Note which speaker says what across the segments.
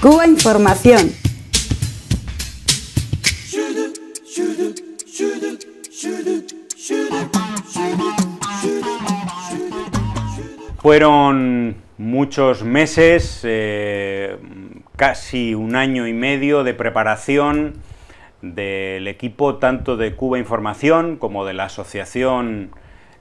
Speaker 1: Cuba Información.
Speaker 2: Fueron muchos meses, eh, casi un año y medio de preparación del equipo tanto de Cuba Información como de la Asociación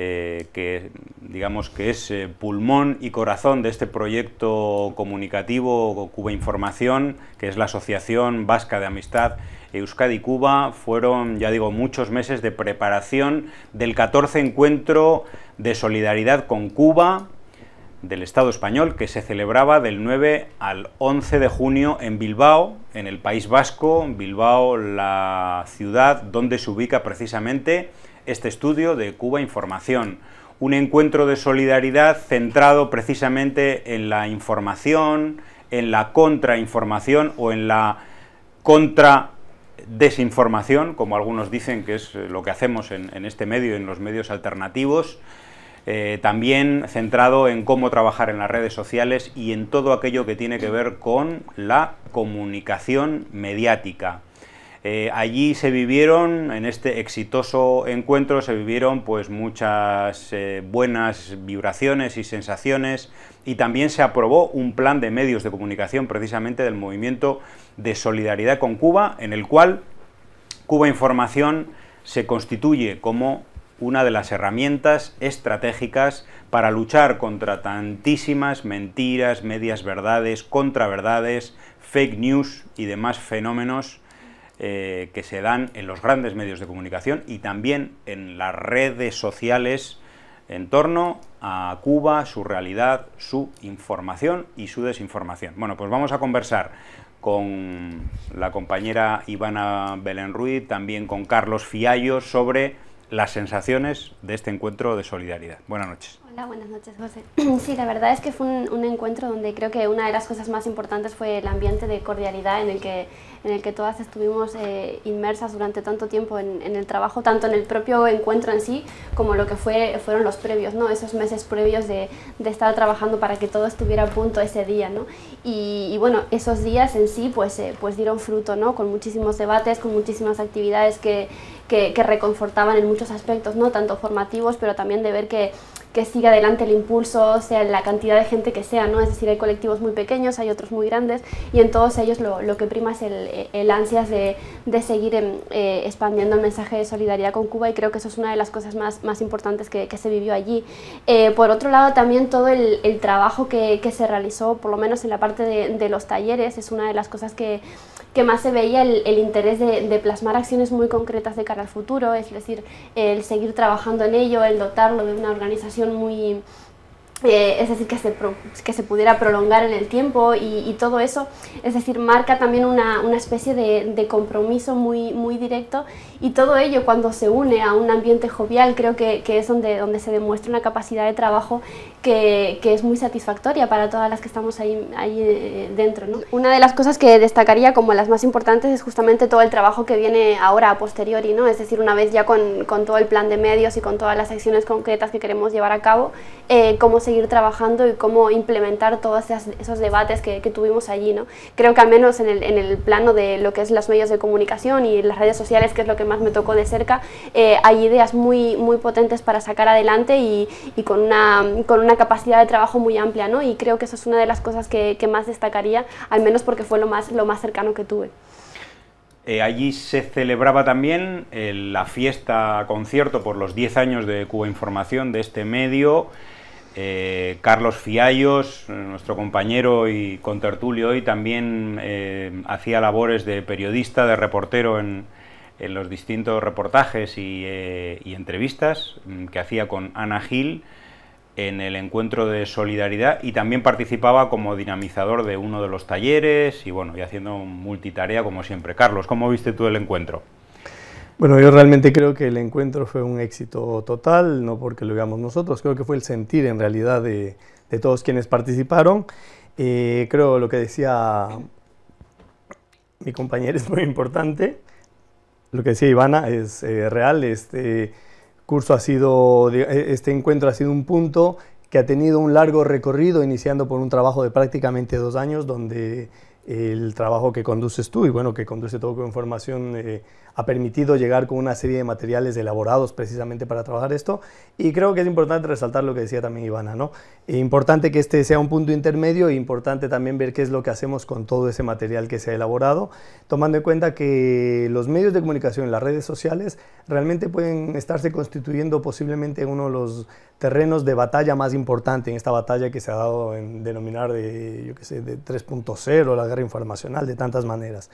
Speaker 2: eh, que digamos que es eh, pulmón y corazón de este proyecto comunicativo Cuba Información, que es la Asociación Vasca de Amistad Euskadi-Cuba, fueron, ya digo, muchos meses de preparación del 14 encuentro de solidaridad con Cuba del Estado español que se celebraba del 9 al 11 de junio en Bilbao, en el País Vasco, Bilbao la ciudad donde se ubica precisamente este estudio de Cuba Información, un encuentro de solidaridad centrado precisamente en la información, en la contrainformación o en la contra desinformación, como algunos dicen que es eh, lo que hacemos en, este medio, en los medios alternativos, eh, también centrado en cómo trabajar en las redes sociales y en todo aquello que tiene que ver con la comunicación mediática. Eh, allí se vivieron, en este exitoso encuentro, se vivieron pues muchas eh, buenas vibraciones y sensaciones y también se aprobó un plan de medios de comunicación precisamente del movimiento de solidaridad con Cuba, en el cual Cuba Información se constituye como una de las herramientas estratégicas para luchar contra tantísimas mentiras, medias verdades, contraverdades, fake news y demás fenómenos eh, que se dan en los grandes medios de comunicación y también en las redes sociales en torno a Cuba, su realidad, su información y su desinformación. Bueno, pues vamos a conversar con la compañera Ivana Belén Ruiz, también con Carlos Fiallo, sobre las sensaciones de este encuentro de solidaridad. Buenas noches
Speaker 1: buenas noches, José. Sí, la verdad es que fue un, encuentro donde creo que una de las cosas más importantes fue el ambiente de cordialidad en el que, en el que todas estuvimos eh, inmersas durante tanto tiempo en, el trabajo, tanto en el propio encuentro en sí como lo que fue, fueron los previos, ¿no? esos meses previos de, estar trabajando para que todo estuviera a punto ese día. Y, bueno, esos días en sí pues, eh, pues dieron fruto, ¿no? con muchísimos debates, con muchísimas actividades que, que reconfortaban en muchos aspectos, ¿no? tanto formativos, pero también de ver que que siga adelante el impulso, sea la cantidad de gente que sea, ¿no? Es decir, hay colectivos muy pequeños, hay otros muy grandes y en todos ellos lo, que prima es el, el ansias de, seguir em, eh, expandiendo el mensaje de solidaridad con Cuba y creo que eso es una de las cosas más, importantes que, se vivió allí. Eh, por otro lado, también todo el, trabajo que, se realizó, por lo menos en la parte de los talleres, es una de las cosas que que más se veía el, interés de, de, plasmar acciones muy concretas de cara al futuro, es decir, el seguir trabajando en ello, el dotarlo de una organización muy eh, es decir, que se, que se pudiera prolongar en el tiempo y, todo eso, es decir, marca también una, una especie de, compromiso muy, muy directo y todo ello cuando se une a un ambiente jovial creo que, que es donde, donde se demuestra una capacidad de trabajo que, que, es muy satisfactoria para todas las que estamos ahí, ahí eh, dentro. ¿no? Una de las cosas que destacaría como las más importantes es justamente todo el trabajo que viene ahora a posteriori, ¿no? es decir, una vez ya con, con todo el plan de medios y con todas las acciones concretas que queremos llevar a cabo, eh, cómo se seguir trabajando y cómo implementar todos esos debates que, tuvimos allí. ¿no? Creo que al menos en el, plano de lo que es los medios de comunicación y las redes sociales, que es lo que más me tocó de cerca, eh, hay ideas muy, muy potentes para sacar adelante y, con, una, capacidad de trabajo muy amplia. Y creo que eso es una de las cosas que, más destacaría, al menos porque fue lo más, lo más cercano que tuve.
Speaker 2: Eh, allí se celebraba también eh, la fiesta concierto por los 10 años de Cuba Información de este medio. Eh, Carlos Fiallos, eh, nuestro compañero y contertulio hoy, también eh, hacía labores de periodista, de reportero en, los distintos reportajes y, entrevistas mm, que hacía con Ana Gil en el encuentro de solidaridad y también participaba como dinamizador de uno de los talleres y bueno, y haciendo multitarea como siempre. Carlos, ¿cómo viste tú el encuentro?
Speaker 3: Bueno, yo realmente creo que el encuentro fue un éxito total, no porque lo digamos nosotros, creo que fue el sentir en realidad de, todos quienes participaron. Eh, creo lo que decía mi compañero es muy importante, lo que decía Ivana es eh, real, este curso ha sido, e, este encuentro ha sido un punto que ha tenido un largo recorrido, iniciando por un trabajo de prácticamente dos años, donde el trabajo que conduces tú y bueno, que conduce todo con formación eh, ha permitido llegar con una serie de materiales elaborados precisamente para trabajar esto. Y creo que es importante resaltar lo que decía también Ivana, ¿no? E importante que este sea un punto intermedio e importante también ver qué es lo que hacemos con todo ese material que se ha elaborado, tomando en cuenta que los medios de comunicación, las redes sociales, realmente pueden estarse constituyendo posiblemente uno de los terrenos de batalla más importante en esta batalla que se ha dado en denominar de, yo qué de 3.0, la guerra informacional, de tantas maneras.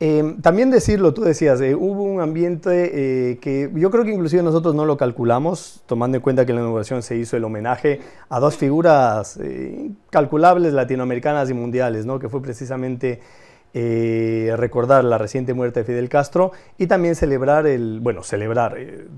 Speaker 3: Em, también decirlo, tú decías, eh, hubo un ambiente eh, que yo creo que inclusive nosotros no lo calculamos, tomando en cuenta que en la inauguración se hizo el homenaje a dos figuras eh, calculables latinoamericanas y mundiales, ¿no? que fue precisamente recordar la reciente muerte de Fidel Castro y también celebrar, el, bueno, celebrar,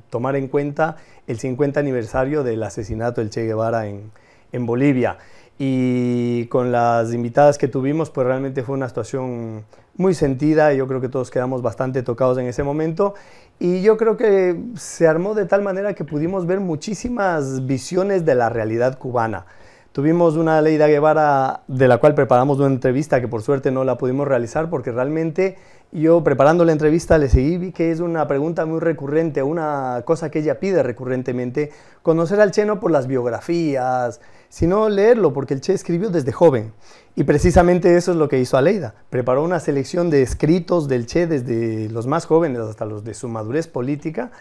Speaker 3: tomar en cuenta el 50 aniversario del asesinato del Che Guevara en, en Bolivia. Y con las invitadas que tuvimos, pues realmente fue una situación muy sentida, yo creo que todos quedamos bastante tocados en ese momento y yo creo que se armó de tal manera que pudimos ver muchísimas visiones de la realidad cubana. Tuvimos una Leida Guevara de la cual preparamos una entrevista que por suerte no la pudimos realizar porque realmente yo preparando la entrevista le seguí vi que es una pregunta muy recurrente, una cosa que ella pide recurrentemente, conocer al no por las biografías, sino leerlo porque el che escribió desde joven y precisamente eso es lo que hizo Aleida. Preparó una selección de escritos del Che desde los más jóvenes hasta los de su madurez política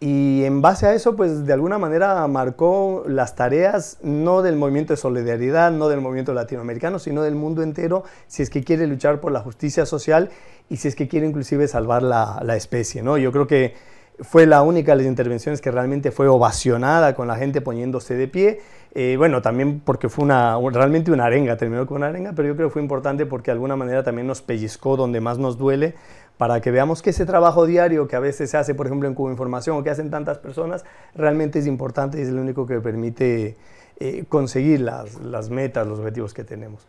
Speaker 3: y en base a eso, pues de alguna manera marcó las tareas no del movimiento de solidaridad, no del movimiento latinoamericano, sino del mundo entero, si es que quiere luchar por la justicia social y si es que quiere inclusive salvar la, la especie. ¿no? Yo creo que fue la única de las intervenciones que realmente fue ovacionada con la gente poniéndose de pie. Eh, bueno, también porque fue una, realmente una arenga, terminó con una arenga, pero yo creo que fue importante porque de alguna manera también nos pellizcó donde más nos duele para que veamos que ese trabajo diario que a veces se hace, por ejemplo, en Cuba Información o que hacen tantas personas, realmente es importante y es lo único que permite eh, conseguir las, las, metas, los objetivos que tenemos.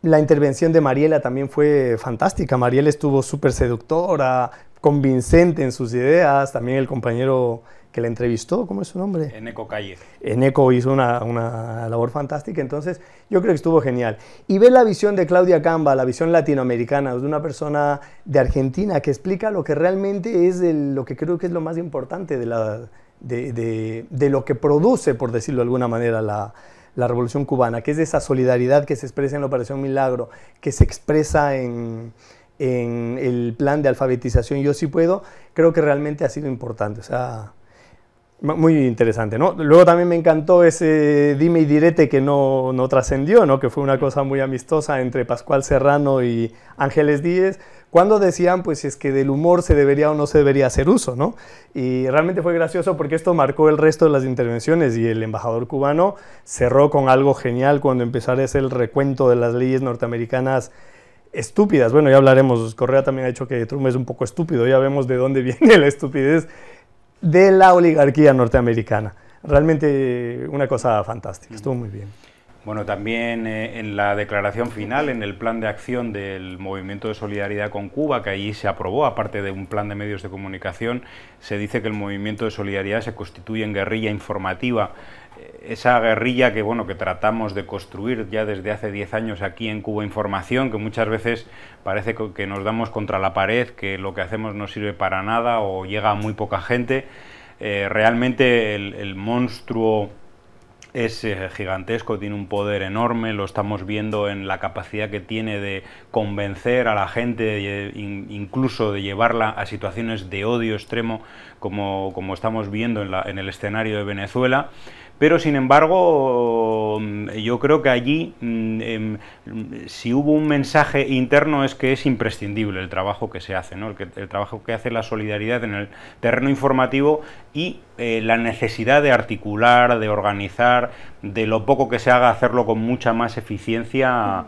Speaker 3: La intervención de Mariela también fue fantástica. Mariela estuvo súper seductora, convincente en sus ideas. También el compañero que le entrevistó, ¿cómo es su nombre? Eneco Calle. Eneco hizo una, labor fantástica, entonces yo creo que estuvo genial. Y ve la visión de Claudia Camba, la visión latinoamericana, de una persona de Argentina que explica lo que realmente es lo que creo que es lo más importante de, la, de, lo que produce, por decirlo de alguna manera, la, la revolución cubana, que es esa solidaridad que se expresa en la Operación Milagro, que se expresa en en el plan de alfabetización Yo sí puedo, creo que realmente ha sido importante, o sea, muy interesante, ¿no? Luego también me encantó ese dime y direte que no, no trascendió, ¿no? Que fue una cosa muy amistosa entre Pascual Serrano y Ángeles Díez, cuando decían, pues, es que del humor se debería o no se debería hacer uso, ¿no? Y realmente fue gracioso porque esto marcó el resto de las intervenciones y el embajador cubano cerró con algo genial cuando empezó a el recuento de las leyes norteamericanas estúpidas. Bueno, ya hablaremos, Correa también ha dicho que Trump es un poco estúpido, ya vemos de dónde viene la estupidez de la oligarquía norteamericana. Realmente una cosa fantástica, estuvo muy bien.
Speaker 2: Bueno, también eh, en la declaración final, en el plan de acción del Movimiento de Solidaridad con Cuba, que allí se aprobó, aparte de un plan de medios de comunicación, se dice que el Movimiento de Solidaridad se constituye en guerrilla informativa. Eh, esa guerrilla que, bueno, que tratamos de construir ya desde hace 10 años aquí en Cuba Información, que muchas veces parece que nos damos contra la pared, que lo que hacemos no sirve para nada o llega a muy poca gente. Eh, realmente el monstruo es eh, gigantesco, tiene un poder enorme, lo estamos viendo en la capacidad que tiene de convencer a la gente, incluso de llevarla a situaciones de odio extremo, como, como estamos viendo en, en el escenario de Venezuela. Pero sin embargo, mm, yo creo que allí, mm, em, si hubo un mensaje interno, es que es imprescindible el trabajo que se hace, ¿no? el, trabajo que hace la solidaridad en el terreno informativo y eh, la necesidad de articular, de organizar, de lo poco que se haga, hacerlo con mucha más eficiencia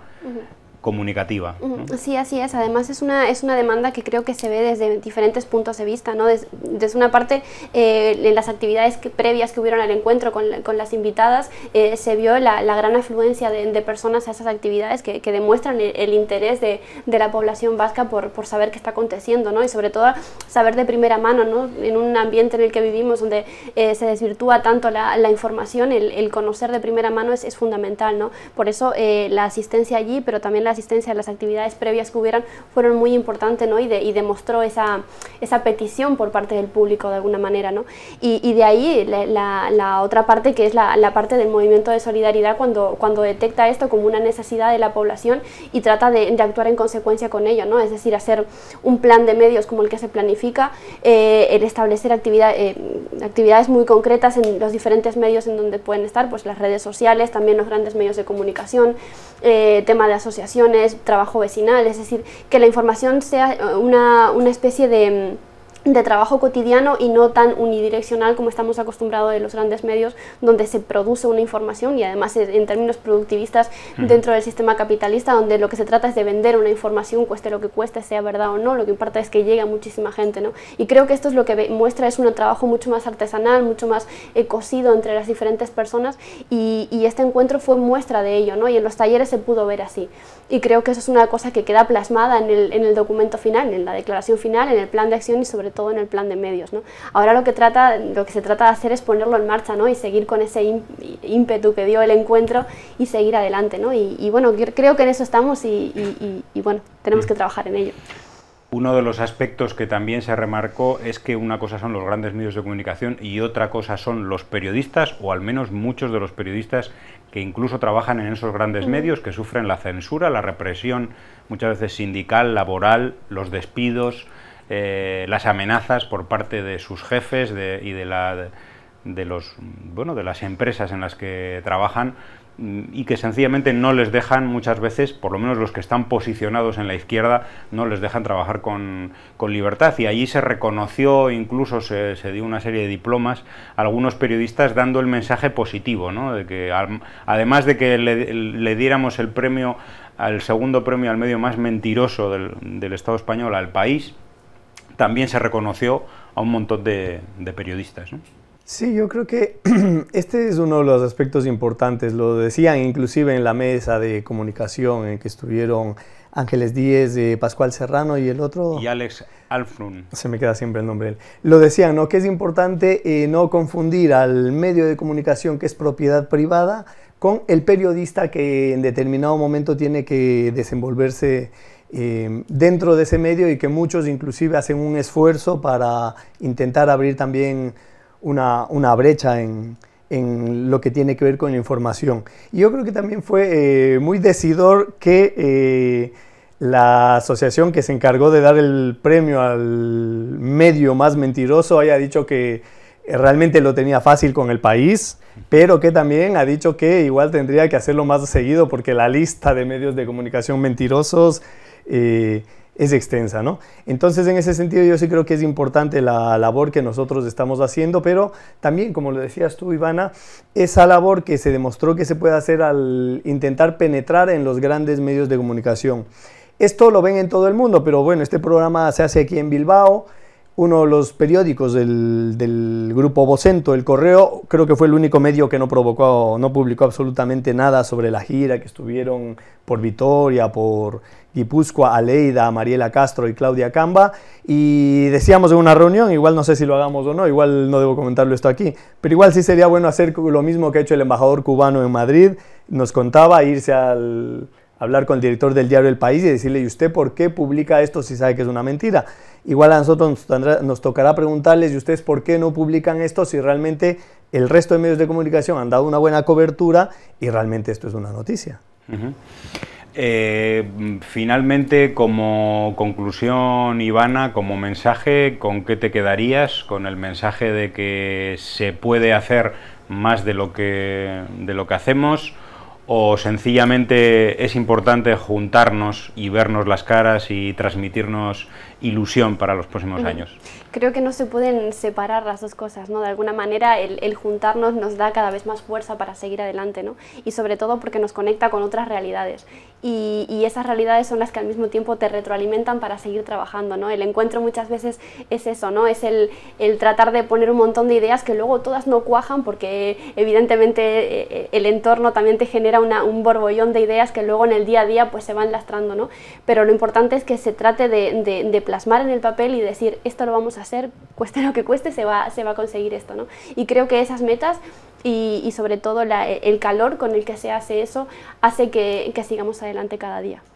Speaker 2: comunicativa.
Speaker 1: Sí, así es. Además es una, es una demanda que creo que se ve desde diferentes puntos de vista. ¿no? desde una parte, eh, en las actividades previas que hubieron al encuentro con, con las invitadas, eh, se vio la, gran afluencia de, personas a esas actividades que, demuestran el, interés de, de, la población vasca por, por, saber qué está aconteciendo ¿no? y sobre todo saber de primera mano ¿no? en un ambiente en el que vivimos donde eh, se desvirtúa tanto la, información, el, conocer de primera mano es, es fundamental. ¿no? Por eso la asistencia allí, pero también la asistencia a las actividades previas que hubieran fueron muy importantes ¿no? y, demostró esa, petición por parte del público de alguna manera. ¿no? Y, de ahí la, otra parte que es la, parte del movimiento de solidaridad cuando, detecta esto como una necesidad de la población y trata de, actuar en consecuencia con ello, ¿no? es decir, hacer un plan de medios como el que se planifica, eh, el establecer eh, actividades muy concretas en los diferentes medios en donde pueden estar, pues las redes sociales, también los grandes medios de comunicación, eh, tema de asociación, es trabajo vecinal, es decir, que la información sea una, una especie de de trabajo cotidiano y no tan unidireccional como estamos acostumbrados de los grandes medios, donde se produce una información y además en términos productivistas dentro del sistema capitalista, donde lo que se trata es de vender una información, cueste lo que cueste, sea verdad o no, lo que importa es que llegue a muchísima gente. ¿no? Y creo que esto es lo que muestra, es un trabajo mucho más artesanal, mucho más eh, cosido entre las diferentes personas y, y, este encuentro fue muestra de ello, ¿no? y en los talleres se pudo ver así. Y creo que eso es una cosa que queda plasmada en el, en el documento final, en la declaración final, en el plan de acción y sobre todo en el plan de medios. Ahora lo que, trata, lo que se trata de hacer es ponerlo en marcha y seguir con ese ímpetu que dio el encuentro y seguir adelante. Y, bueno, creo que en eso estamos y, y bueno, tenemos mm. que trabajar en ello.
Speaker 2: Uno de los aspectos que también se remarcó es que una cosa son los grandes medios de comunicación y otra cosa son los periodistas, o al menos muchos de los periodistas que incluso trabajan en esos grandes medios, que sufren la censura, la represión, muchas veces sindical, laboral, los despidos, eh, las amenazas por parte de sus jefes y de, de, los, bueno, de las empresas en las que trabajan mm, y que sencillamente no les dejan muchas veces, por lo menos los que están posicionados en la izquierda, no les dejan trabajar con, libertad. Y allí se reconoció, incluso se, dio una serie de diplomas a algunos periodistas dando el mensaje positivo, ¿no? de que además de que le, diéramos el premio, al segundo premio al medio más mentiroso del Estado español al país, también se reconoció a un montón de, periodistas.
Speaker 3: Sí, yo creo que este es uno de los aspectos importantes. Lo decían inclusive en la mesa de comunicación en que estuvieron Ángeles Díez, eh, Pascual Serrano y el otro. Y Alex Alfrun. Se me queda siempre el nombre. Lo decían, ¿no? Que es importante eh, no confundir al medio de comunicación que es propiedad privada con el periodista que en determinado momento tiene que desenvolverse Em, dentro de ese medio y que muchos inclusive hacen un esfuerzo para intentar abrir también una, brecha en, lo que tiene que ver con la información. Y yo creo que también fue eh, muy decidor que eh, la asociación que se encargó de dar el premio al medio más mentiroso haya dicho que realmente lo tenía fácil con el país, pero que también ha dicho que igual tendría que hacerlo más seguido porque la lista de medios de comunicación mentirosos eh, es extensa, ¿no? Entonces, en ese sentido, yo sí creo que es importante la labor que nosotros estamos haciendo, pero también, como lo decías tú, Ivana, esa labor que se demostró que se puede hacer al intentar penetrar en los grandes medios de comunicación. Esto lo ven en todo el mundo, pero bueno, este programa se hace aquí en Bilbao, uno de los periódicos del, grupo Vocento, El Correo, creo que fue el único medio que no provocó, no publicó absolutamente nada sobre la gira que estuvieron por Vitoria, por Guipúzcoa, Aleida, Mariela Castro y Claudia Camba. Y decíamos en una reunión, igual no sé si lo hagamos o no, igual no debo comentarlo esto aquí, pero igual sí sería bueno hacer lo mismo que ha hecho el embajador cubano en Madrid. Nos contaba irse a hablar con el director del diario El País y decirle, ¿y usted por qué publica esto si sabe que es una mentira? Igual a nosotros nos, tocará preguntarles, ¿y ustedes por qué no publican esto si realmente el resto de medios de comunicación han dado una buena cobertura y realmente esto es una noticia?
Speaker 2: Eh, finalmente, como conclusión, Ivana, como mensaje, ¿con qué te quedarías? ¿Con el mensaje de que se puede hacer más de lo que, de lo que hacemos? o sencillamente es importante juntarnos y vernos las caras y transmitirnos ilusión para los próximos años.
Speaker 1: Creo que no se pueden separar las dos cosas, ¿no? De alguna manera el, juntarnos nos da cada vez más fuerza para seguir adelante, Y sobre todo porque nos conecta con otras realidades y, esas realidades son las que al mismo tiempo te retroalimentan para seguir trabajando, ¿no? El encuentro muchas veces es eso, ¿no? Es el, tratar de poner un montón de ideas que luego todas no cuajan porque evidentemente eh, el entorno también te genera un borbollón de ideas que luego en el día a día pues se van lastrando, ¿no? Pero lo importante es que se trate de, plasmar en el papel y decir esto lo vamos a hacer, cueste lo que cueste, se va, se va a conseguir esto, ¿no? Y creo que esas metas y, sobre todo el calor con el que se hace eso hace que sigamos adelante cada día.